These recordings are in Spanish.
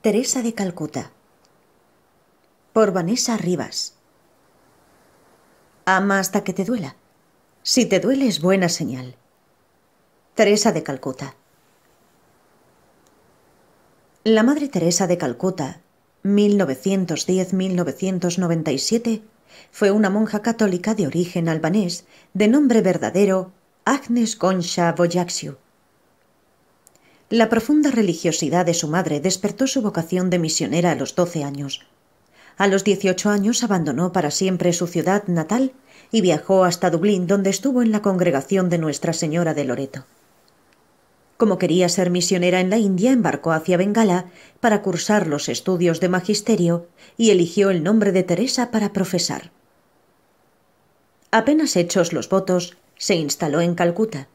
Teresa de Calcuta. Por Vanessa Rivas. Ama hasta que te duela. Si te duele es buena señal. Teresa de Calcuta. La Madre Teresa de Calcuta, 1910-1997, fue una monja católica de origen albanés de nombre verdadero Agnes Concha Boyaxiu la profunda religiosidad de su madre despertó su vocación de misionera a los doce años. A los dieciocho años abandonó para siempre su ciudad natal y viajó hasta Dublín, donde estuvo en la congregación de Nuestra Señora de Loreto. Como quería ser misionera en la India, embarcó hacia Bengala para cursar los estudios de magisterio y eligió el nombre de Teresa para profesar. Apenas hechos los votos, se instaló en Calcuta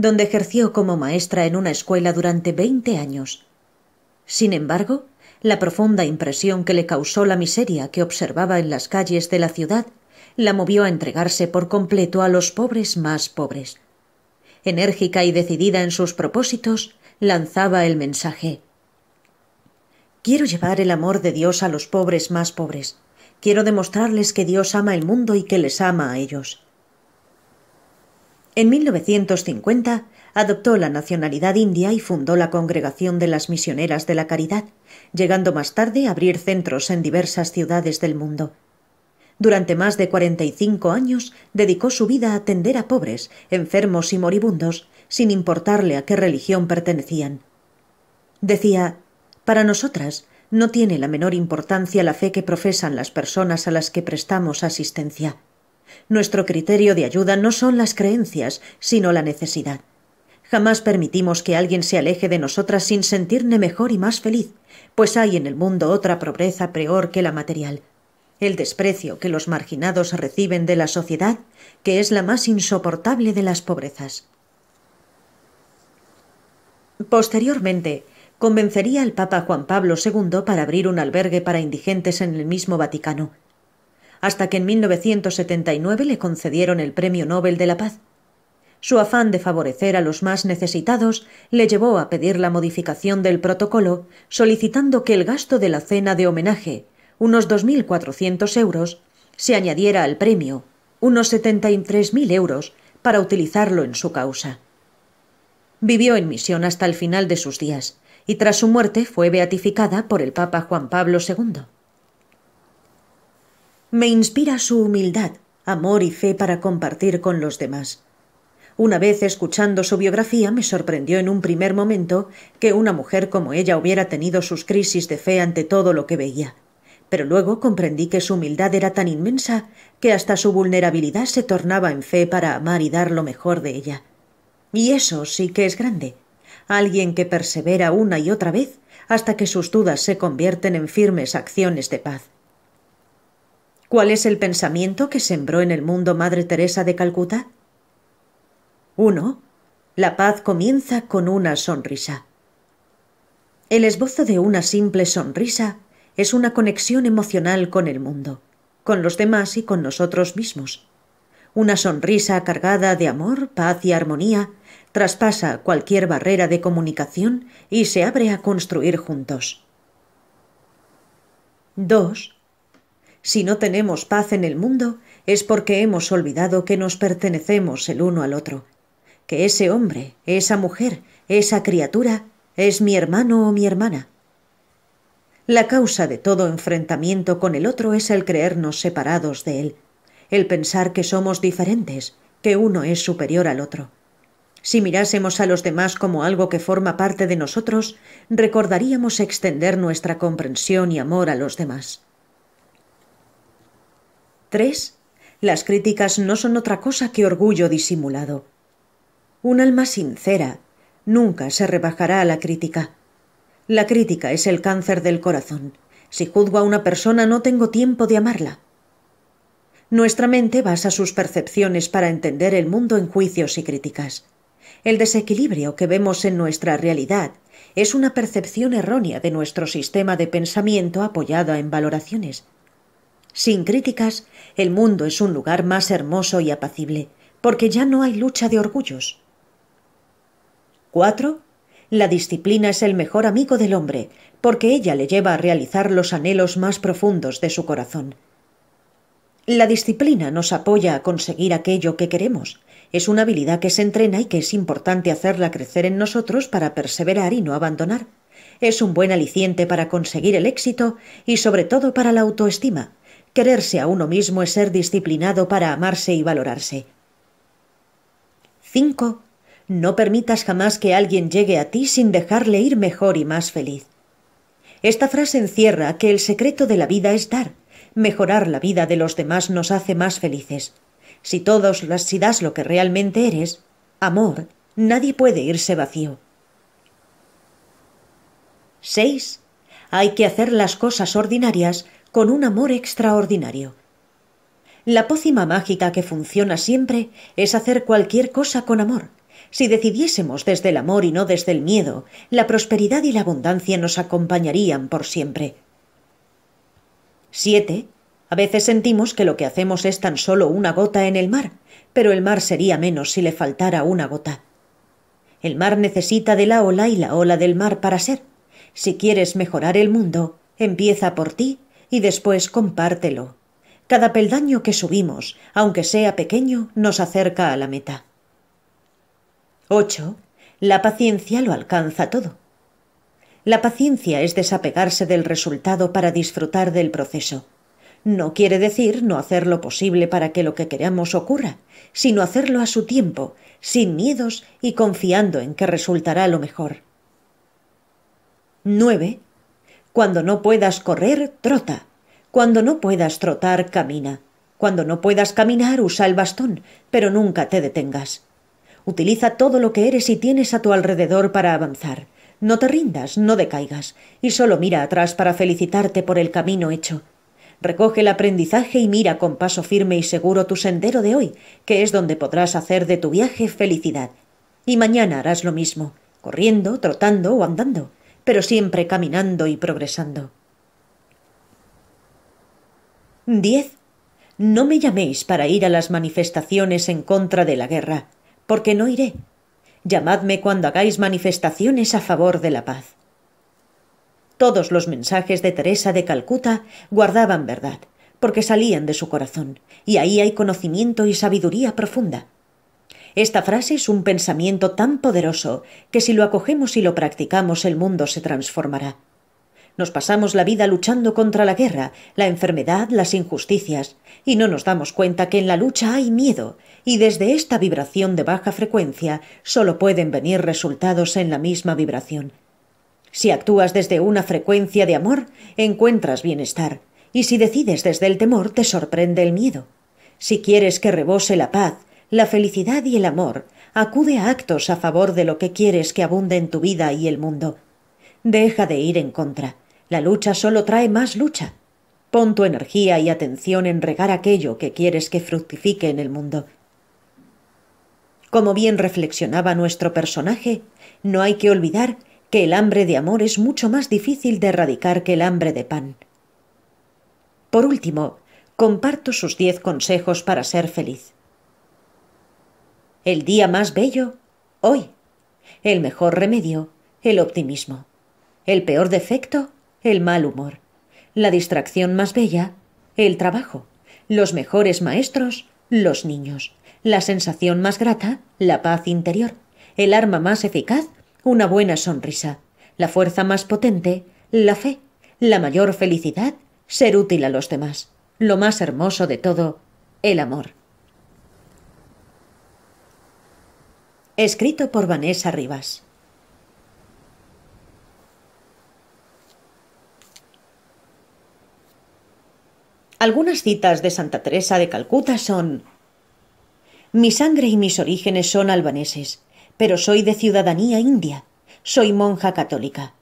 donde ejerció como maestra en una escuela durante veinte años. Sin embargo, la profunda impresión que le causó la miseria que observaba en las calles de la ciudad la movió a entregarse por completo a los pobres más pobres. Enérgica y decidida en sus propósitos, lanzaba el mensaje Quiero llevar el amor de Dios a los pobres más pobres. Quiero demostrarles que Dios ama el mundo y que les ama a ellos. En 1950 adoptó la nacionalidad india y fundó la Congregación de las Misioneras de la Caridad, llegando más tarde a abrir centros en diversas ciudades del mundo. Durante más de 45 años dedicó su vida a atender a pobres, enfermos y moribundos, sin importarle a qué religión pertenecían. Decía, Para nosotras no tiene la menor importancia la fe que profesan las personas a las que prestamos asistencia. Nuestro criterio de ayuda no son las creencias, sino la necesidad. Jamás permitimos que alguien se aleje de nosotras sin sentirne mejor y más feliz, pues hay en el mundo otra pobreza peor que la material, el desprecio que los marginados reciben de la sociedad, que es la más insoportable de las pobrezas. Posteriormente, convencería al Papa Juan Pablo II para abrir un albergue para indigentes en el mismo Vaticano, hasta que en 1979 le concedieron el Premio Nobel de la Paz. Su afán de favorecer a los más necesitados le llevó a pedir la modificación del protocolo, solicitando que el gasto de la cena de homenaje, unos 2.400 euros, se añadiera al premio, unos 73.000 euros, para utilizarlo en su causa. Vivió en misión hasta el final de sus días, y tras su muerte fue beatificada por el Papa Juan Pablo II. Me inspira su humildad, amor y fe para compartir con los demás. Una vez escuchando su biografía me sorprendió en un primer momento que una mujer como ella hubiera tenido sus crisis de fe ante todo lo que veía, pero luego comprendí que su humildad era tan inmensa que hasta su vulnerabilidad se tornaba en fe para amar y dar lo mejor de ella. Y eso sí que es grande. Alguien que persevera una y otra vez hasta que sus dudas se convierten en firmes acciones de paz. ¿Cuál es el pensamiento que sembró en el mundo Madre Teresa de Calcuta? 1. La paz comienza con una sonrisa. El esbozo de una simple sonrisa es una conexión emocional con el mundo, con los demás y con nosotros mismos. Una sonrisa cargada de amor, paz y armonía traspasa cualquier barrera de comunicación y se abre a construir juntos. 2. Si no tenemos paz en el mundo, es porque hemos olvidado que nos pertenecemos el uno al otro, que ese hombre, esa mujer, esa criatura, es mi hermano o mi hermana. La causa de todo enfrentamiento con el otro es el creernos separados de él, el pensar que somos diferentes, que uno es superior al otro. Si mirásemos a los demás como algo que forma parte de nosotros, recordaríamos extender nuestra comprensión y amor a los demás. 3. Las críticas no son otra cosa que orgullo disimulado. Un alma sincera nunca se rebajará a la crítica. La crítica es el cáncer del corazón. Si juzgo a una persona no tengo tiempo de amarla. Nuestra mente basa sus percepciones para entender el mundo en juicios y críticas. El desequilibrio que vemos en nuestra realidad es una percepción errónea de nuestro sistema de pensamiento apoyada en valoraciones. Sin críticas, el mundo es un lugar más hermoso y apacible, porque ya no hay lucha de orgullos. 4. La disciplina es el mejor amigo del hombre, porque ella le lleva a realizar los anhelos más profundos de su corazón. La disciplina nos apoya a conseguir aquello que queremos. Es una habilidad que se entrena y que es importante hacerla crecer en nosotros para perseverar y no abandonar. Es un buen aliciente para conseguir el éxito y sobre todo para la autoestima, Quererse a uno mismo es ser disciplinado para amarse y valorarse. 5. No permitas jamás que alguien llegue a ti sin dejarle ir mejor y más feliz. Esta frase encierra que el secreto de la vida es dar. Mejorar la vida de los demás nos hace más felices. Si todos las si das lo que realmente eres, amor, nadie puede irse vacío. 6. Hay que hacer las cosas ordinarias con un amor extraordinario. La pócima mágica que funciona siempre es hacer cualquier cosa con amor. Si decidiésemos desde el amor y no desde el miedo, la prosperidad y la abundancia nos acompañarían por siempre. 7. A veces sentimos que lo que hacemos es tan solo una gota en el mar, pero el mar sería menos si le faltara una gota. El mar necesita de la ola y la ola del mar para ser. Si quieres mejorar el mundo, empieza por ti y después compártelo. Cada peldaño que subimos, aunque sea pequeño, nos acerca a la meta. 8. La paciencia lo alcanza todo. La paciencia es desapegarse del resultado para disfrutar del proceso. No quiere decir no hacer lo posible para que lo que queramos ocurra, sino hacerlo a su tiempo, sin miedos y confiando en que resultará lo mejor. 9. Cuando no puedas correr, trota. Cuando no puedas trotar, camina. Cuando no puedas caminar, usa el bastón, pero nunca te detengas. Utiliza todo lo que eres y tienes a tu alrededor para avanzar. No te rindas, no decaigas, y solo mira atrás para felicitarte por el camino hecho. Recoge el aprendizaje y mira con paso firme y seguro tu sendero de hoy, que es donde podrás hacer de tu viaje felicidad. Y mañana harás lo mismo, corriendo, trotando o andando pero siempre caminando y progresando. 10. No me llaméis para ir a las manifestaciones en contra de la guerra, porque no iré. Llamadme cuando hagáis manifestaciones a favor de la paz. Todos los mensajes de Teresa de Calcuta guardaban verdad, porque salían de su corazón, y ahí hay conocimiento y sabiduría profunda. Esta frase es un pensamiento tan poderoso que si lo acogemos y lo practicamos el mundo se transformará. Nos pasamos la vida luchando contra la guerra, la enfermedad, las injusticias, y no nos damos cuenta que en la lucha hay miedo, y desde esta vibración de baja frecuencia solo pueden venir resultados en la misma vibración. Si actúas desde una frecuencia de amor, encuentras bienestar, y si decides desde el temor, te sorprende el miedo. Si quieres que rebose la paz, la felicidad y el amor acude a actos a favor de lo que quieres que abunde en tu vida y el mundo. Deja de ir en contra. La lucha solo trae más lucha. Pon tu energía y atención en regar aquello que quieres que fructifique en el mundo. Como bien reflexionaba nuestro personaje, no hay que olvidar que el hambre de amor es mucho más difícil de erradicar que el hambre de pan. Por último, comparto sus diez consejos para ser feliz. El día más bello, hoy. El mejor remedio, el optimismo. El peor defecto, el mal humor. La distracción más bella, el trabajo. Los mejores maestros, los niños. La sensación más grata, la paz interior. El arma más eficaz, una buena sonrisa. La fuerza más potente, la fe. La mayor felicidad, ser útil a los demás. Lo más hermoso de todo, el amor. Escrito por Vanessa Rivas. Algunas citas de Santa Teresa de Calcuta son Mi sangre y mis orígenes son albaneses, pero soy de ciudadanía india, soy monja católica.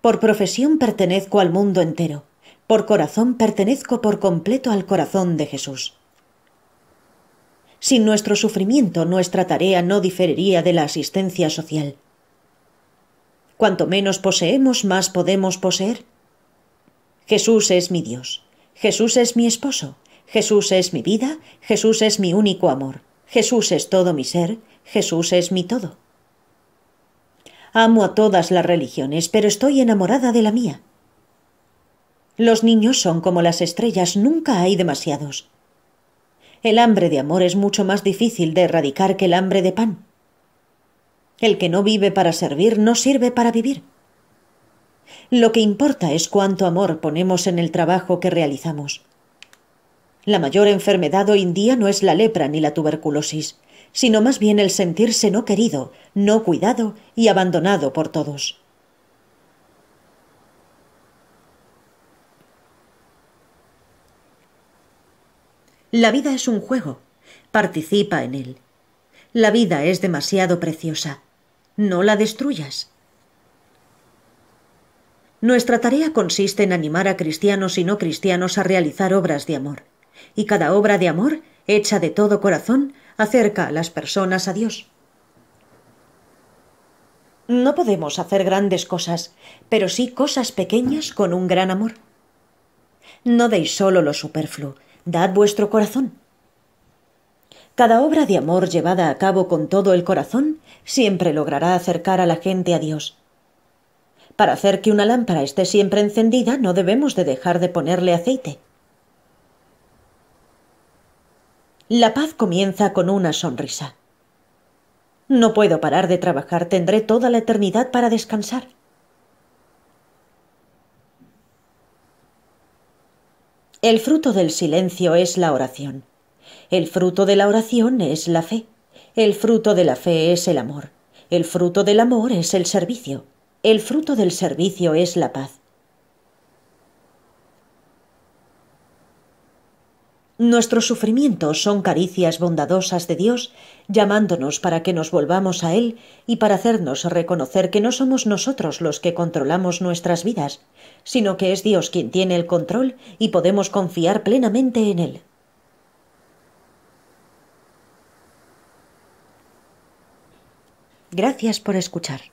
Por profesión pertenezco al mundo entero, por corazón pertenezco por completo al corazón de Jesús. Sin nuestro sufrimiento, nuestra tarea no diferiría de la asistencia social. Cuanto menos poseemos, más podemos poseer. Jesús es mi Dios, Jesús es mi esposo, Jesús es mi vida, Jesús es mi único amor, Jesús es todo mi ser, Jesús es mi todo. Amo a todas las religiones, pero estoy enamorada de la mía. Los niños son como las estrellas, nunca hay demasiados. El hambre de amor es mucho más difícil de erradicar que el hambre de pan. El que no vive para servir no sirve para vivir. Lo que importa es cuánto amor ponemos en el trabajo que realizamos. La mayor enfermedad hoy en día no es la lepra ni la tuberculosis, sino más bien el sentirse no querido, no cuidado y abandonado por todos. La vida es un juego. Participa en él. La vida es demasiado preciosa. No la destruyas. Nuestra tarea consiste en animar a cristianos y no cristianos a realizar obras de amor. Y cada obra de amor, hecha de todo corazón, acerca a las personas a Dios. No podemos hacer grandes cosas, pero sí cosas pequeñas con un gran amor. No deis solo lo superfluo, dad vuestro corazón. Cada obra de amor llevada a cabo con todo el corazón siempre logrará acercar a la gente a Dios. Para hacer que una lámpara esté siempre encendida no debemos de dejar de ponerle aceite. La paz comienza con una sonrisa. No puedo parar de trabajar, tendré toda la eternidad para descansar. El fruto del silencio es la oración. El fruto de la oración es la fe. El fruto de la fe es el amor. El fruto del amor es el servicio. El fruto del servicio es la paz. Nuestros sufrimientos son caricias bondadosas de Dios, llamándonos para que nos volvamos a Él y para hacernos reconocer que no somos nosotros los que controlamos nuestras vidas, sino que es Dios quien tiene el control y podemos confiar plenamente en Él. Gracias por escuchar.